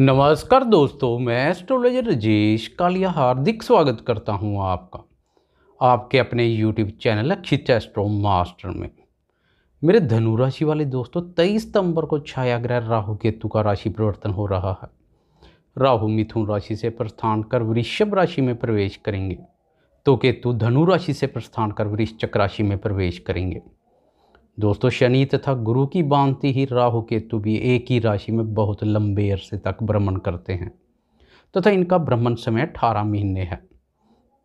नमस्कार दोस्तों मैं एस्ट्रोलॉजर राजेश कालिया हार्दिक स्वागत करता हूं आपका आपके अपने YouTube channel Akshit astro master में मेरे धनु राशि वाले दोस्तों 23 सितंबर को छाया ग्रह राहु केतु का राशि परिवर्तन हो रहा है राहु मिथुन राशि से प्रस्थान कर वृषभ राशि में प्रवेश करेंगे तो केतु धनु राशि से प्रस्थान कर वृश्चक राशि में प्रवेश करेंगे दोस्तों शनि तथा गुरु की बांधती ही राहु केतु भी एक ही राशि में बहुत लंबे अरसे तक भ्रमण करते हैं तथा इनका भ्रमण समय अठारह महीने है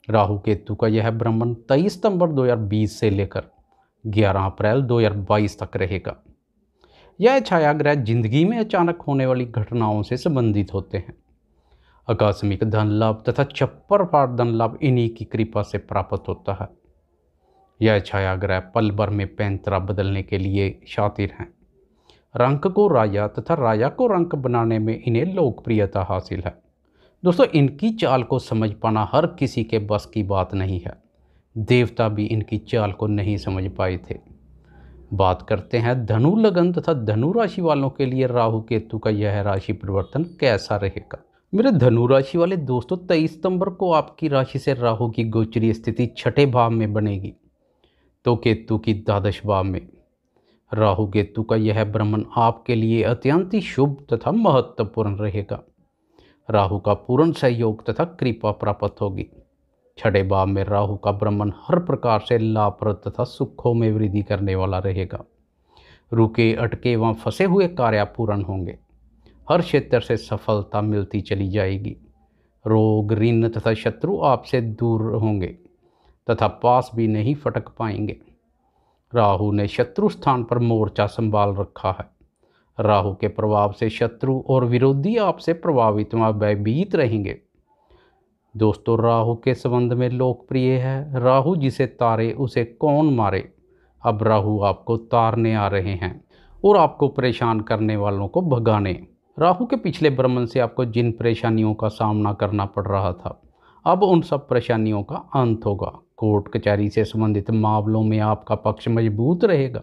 राहु केतु का यह भ्रमण तेईस सितंबर 2020 से लेकर 11 अप्रैल 2022 तक रहेगा यह छायाग्रह जिंदगी में अचानक होने वाली घटनाओं से संबंधित होते हैं आकस्मिक धन लाभ तथा छप्पर पार धन लाभ इन्हीं की कृपा से प्राप्त होता है यह छायाग्रह पल भर में पैंतरा बदलने के लिए शातिर हैं रंक को राजा तथा राजा को रंक बनाने में इन्हें लोकप्रियता हासिल है दोस्तों इनकी चाल को समझ पाना हर किसी के बस की बात नहीं है देवता भी इनकी चाल को नहीं समझ पाए थे बात करते हैं धनु लगन तथा धनु राशि वालों के लिए राहु केतु का यह राशि परिवर्तन कैसा रहेगा मेरे धनु राशि वाले दोस्तों तेईस सितंबर को आपकी राशि से राहु की गोचरी स्थिति छठे भाव में बनेगी तो केतु की द्वादश भाव में राहु केतु का यह भ्रमण आपके लिए अत्यंत ही शुभ तथा महत्वपूर्ण रहेगा राहु का पूर्ण सहयोग तथा कृपा प्राप्त होगी छठे भाव में राहु का भ्रमण हर प्रकार से लाभप्रद तथा सुखों में वृद्धि करने वाला रहेगा रुके अटके व फंसे हुए कार्य पूर्ण होंगे हर क्षेत्र से सफलता मिलती चली जाएगी रोग ऋण तथा शत्रु आपसे दूर होंगे तथा पास भी नहीं फटक पाएंगे राहु ने शत्रु स्थान पर मोर्चा संभाल रखा है राहु के प्रभाव से शत्रु और विरोधी आपसे प्रभावित व भयभीत रहेंगे दोस्तों राहु के संबंध में लोकप्रिय है राहु जिसे तारे उसे कौन मारे अब राहु आपको तारने आ रहे हैं और आपको परेशान करने वालों को भगाने राहु के पिछले भ्रमण से आपको जिन परेशानियों का सामना करना पड़ रहा था अब उन सब परेशानियों का अंत होगा कोर्ट कचहरी से संबंधित मामलों में आपका पक्ष मजबूत रहेगा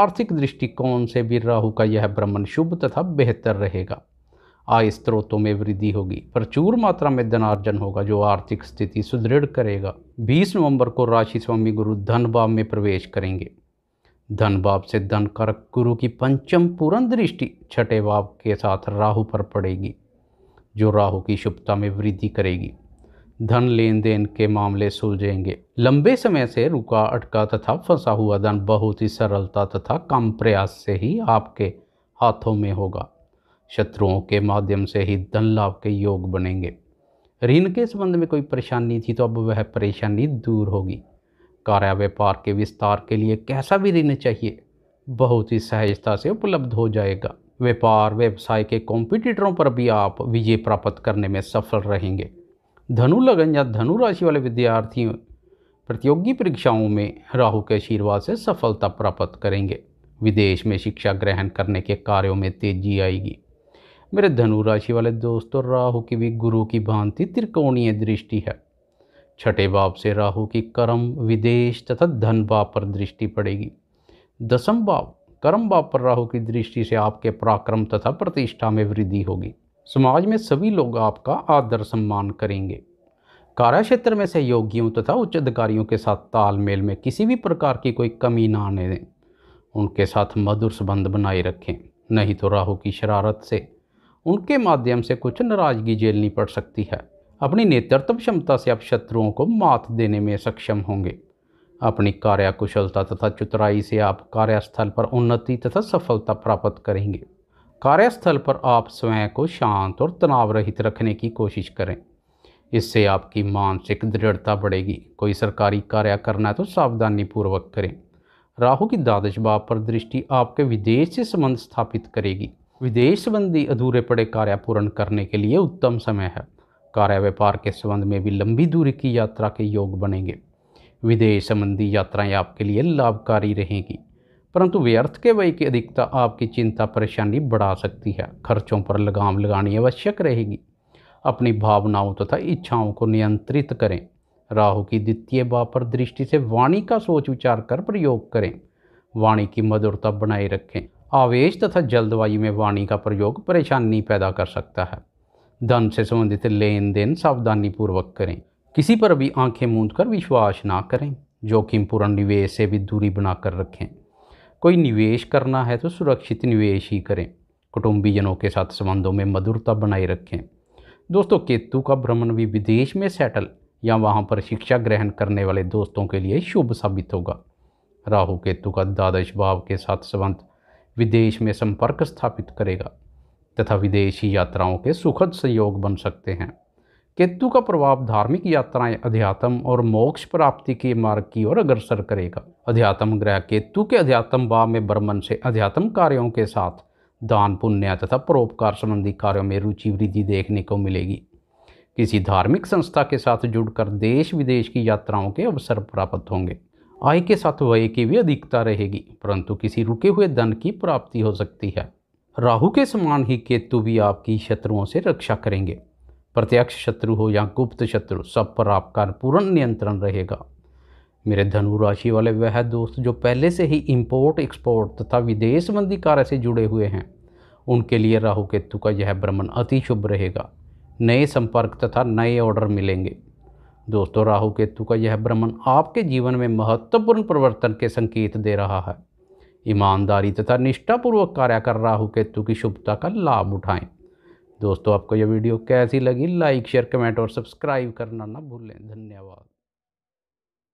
आर्थिक दृष्टिकोण से भी राहु का यह भ्रमण शुभ तथा बेहतर रहेगा आय स्रोतों में वृद्धि होगी प्रचुर मात्रा में धनार्जन होगा जो आर्थिक स्थिति सुदृढ़ करेगा 20 नवंबर को राशि स्वामी गुरु धन भाव में प्रवेश करेंगे धन भाव से धन कारक गुरु की पंचम पूर्ण दृष्टि छठे भाव के साथ राहु पर पड़ेगी जो राहु की शुभता में वृद्धि करेगी धन लेन देन के मामले सुलझेंगे लंबे समय से रुका अटका तथा फंसा हुआ धन बहुत ही सरलता तथा कम प्रयास से ही आपके हाथों में होगा शत्रुओं के माध्यम से ही धन लाभ के योग बनेंगे ऋण के संबंध में कोई परेशानी थी तो अब वह परेशानी दूर होगी कार्य व्यापार के विस्तार के लिए कैसा भी ऋण चाहिए बहुत ही सहजता से उपलब्ध हो जाएगा व्यापार व्यवसाय के कॉम्पिटिटरों पर भी आप विजय प्राप्त करने में सफल रहेंगे धनु लगन या धनु राशि वाले विद्यार्थी प्रतियोगी परीक्षाओं में राहु के आशीर्वाद से सफलता प्राप्त करेंगे विदेश में शिक्षा ग्रहण करने के कार्यों में तेजी आएगी मेरे धनु राशि वाले दोस्तों राहु की भी गुरु की भांति त्रिकोणीय दृष्टि है छठे भाव से राहु की कर्म विदेश तथा धन भाव पर दृष्टि पड़ेगी दसम भाव कर्म भाव पर राहु की दृष्टि से आपके पराक्रम तथा प्रतिष्ठा में वृद्धि होगी समाज में सभी लोग आपका आदर सम्मान करेंगे कार्य क्षेत्र में सहयोगियों तथा उच्च अधिकारियों के साथ तालमेल में किसी भी प्रकार की कोई कमी ना आने दें उनके साथ मधुर संबंध बनाए रखें नहीं तो राहु की शरारत से उनके माध्यम से कुछ नाराजगी झेलनी पड़ सकती है अपनी नेतृत्व क्षमता से आप शत्रुओं को मात देने में सक्षम होंगे अपनी कार्यकुशलता तथा चतुराई से आप कार्यस्थल पर उन्नति तथा सफलता प्राप्त करेंगे कार्यस्थल पर आप स्वयं को शांत और तनाव रहित रखने की कोशिश करें इससे आपकी मानसिक दृढ़ता बढ़ेगी कोई सरकारी कार्य करना है तो सावधानी पूर्वक करें राहु की दादश भाव पर दृष्टि आपके विदेश से संबंध स्थापित करेगी विदेश संबंधी अधूरे पड़े कार्य पूर्ण करने के लिए उत्तम समय है कार्य व्यापार के संबंध में भी लंबी दूरी की यात्रा के योग बनेंगे विदेश संबंधी यात्राएं आपके लिए लाभकारी रहेंगी परंतु व्यर्थ के व्यय की अधिकता आपकी चिंता परेशानी बढ़ा सकती है खर्चों पर लगाम लगानी आवश्यक रहेगी अपनी भावनाओं तथा इच्छाओं को नियंत्रित करें राहु की द्वितीय भाव पर दृष्टि से वाणी का सोच विचार कर प्रयोग करें वाणी की मधुरता बनाए रखें आवेश तथा जलवायु में वाणी का प्रयोग परेशानी पैदा कर सकता है धन से संबंधित लेन देन सावधानीपूर्वक करें किसी पर भी आंखें मूंद कर विश्वास ना करें जोखिमपूर्ण निवेश से भी दूरी बनाकर रखें कोई निवेश करना है तो सुरक्षित निवेश ही करें कुटुंबीजनों के साथ संबंधों में मधुरता बनाए रखें दोस्तों केतु का भ्रमण भी विदेश में सेटल या वहाँ पर शिक्षा ग्रहण करने वाले दोस्तों के लिए शुभ साबित होगा राहु केतु का द्वादश भाव के साथ संबंध विदेश में संपर्क स्थापित करेगा तथा विदेशी यात्राओं के सुखद सहयोग बन सकते हैं केतु का प्रभाव धार्मिक यात्राएं अध्यात्म और मोक्ष प्राप्ति के मार्ग की ओर अग्रसर करेगा अध्यात्म ग्रह केतु के अध्यात्म भाव में ब्रह्मन से अध्यात्म कार्यों के साथ दान पुण्य तथा परोपकार संबंधी कार्यों में रुचि वृद्धि देखने को मिलेगी किसी धार्मिक संस्था के साथ जुड़कर देश विदेश की यात्राओं के अवसर प्राप्त होंगे आय के साथ व्यय की भी अधिकता रहेगी परंतु किसी रुके हुए धन की प्राप्ति हो सकती है राहु के समान ही केतु भी आपकी शत्रुओं से रक्षा करेंगे प्रत्यक्ष शत्रु हो या गुप्त शत्रु सब पर आपका पूर्ण नियंत्रण रहेगा मेरे धनु राशि वाले वह दोस्त जो पहले से ही इंपोर्ट एक्सपोर्ट तथा विदेश मंदी कार्य से जुड़े हुए हैं उनके लिए राहु केतु का यह भ्रमण अति शुभ रहेगा नए संपर्क तथा नए ऑर्डर मिलेंगे दोस्तों राहु केतु का यह भ्रमण आपके जीवन में महत्वपूर्ण परिवर्तन के संकेत दे रहा है ईमानदारी तथा निष्ठापूर्वक कार्य कर राहु केतु की शुभता का लाभ उठाएं दोस्तों आपको यह वीडियो कैसी लगी लाइक शेयर कमेंट और सब्सक्राइब करना ना भूलें धन्यवाद